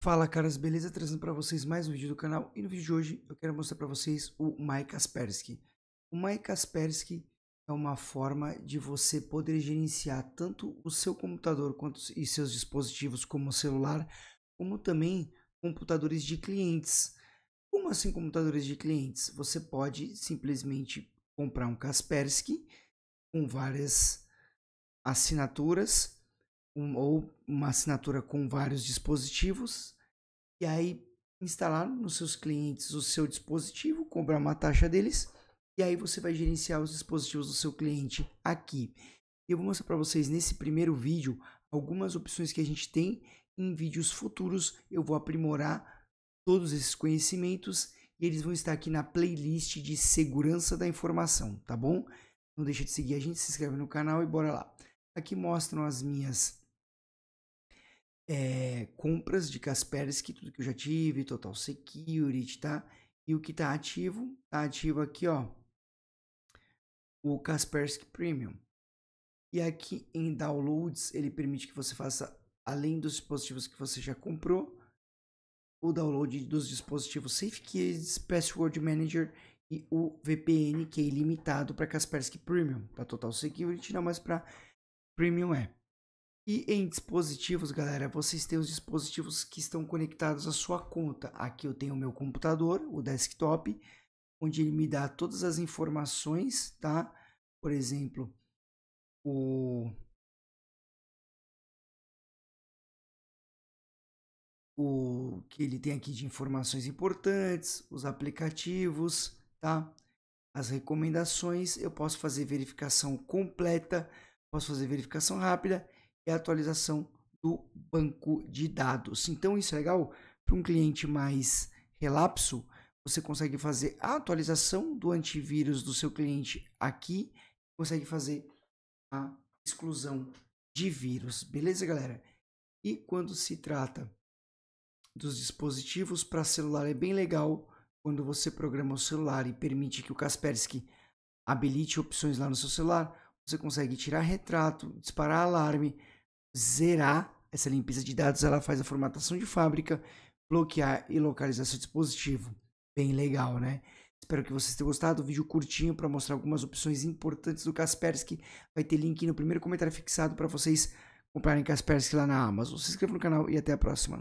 Fala caras, beleza? Trazendo para vocês mais um vídeo do canal e no vídeo de hoje eu quero mostrar para vocês o Mike Kaspersky. O Mike Kaspersky é uma forma de você poder gerenciar tanto o seu computador quanto e seus dispositivos como o celular, como também computadores de clientes. Como assim computadores de clientes? Você pode simplesmente comprar um Kaspersky com várias assinaturas um, ou uma assinatura com vários dispositivos, e aí instalar nos seus clientes o seu dispositivo, cobrar uma taxa deles, e aí você vai gerenciar os dispositivos do seu cliente aqui. Eu vou mostrar para vocês nesse primeiro vídeo algumas opções que a gente tem. Em vídeos futuros eu vou aprimorar todos esses conhecimentos e eles vão estar aqui na playlist de segurança da informação, tá bom? Não deixa de seguir a gente, se inscreve no canal e bora lá. Aqui mostram as minhas é, compras de Kaspersky, é tudo que eu já tive, Total Security, tá? E o que tá ativo, tá ativo aqui, ó, o Kaspersky Premium. E aqui em Downloads, ele permite que você faça, além dos dispositivos que você já comprou, o download dos dispositivos SafeKids, Password Manager e o VPN, que é ilimitado para Kaspersky Premium. Para Total Security, não, mas para Premium é. E em dispositivos, galera, vocês têm os dispositivos que estão conectados à sua conta. Aqui eu tenho o meu computador, o desktop, onde ele me dá todas as informações, tá? Por exemplo, o o que ele tem aqui de informações importantes, os aplicativos, tá? As recomendações, eu posso fazer verificação completa, posso fazer verificação rápida é a atualização do banco de dados. Então isso é legal para um cliente mais relapso, você consegue fazer a atualização do antivírus do seu cliente aqui, consegue fazer a exclusão de vírus, beleza, galera? E quando se trata dos dispositivos para celular é bem legal quando você programa o celular e permite que o Kaspersky habilite opções lá no seu celular, você consegue tirar retrato, disparar alarme, zerar essa limpeza de dados, ela faz a formatação de fábrica, bloquear e localizar seu dispositivo. Bem legal, né? Espero que vocês tenham gostado. Vídeo curtinho para mostrar algumas opções importantes do Kaspersky. Vai ter link no primeiro comentário fixado para vocês comprarem Kaspersky lá na Amazon. Se inscreva no canal e até a próxima.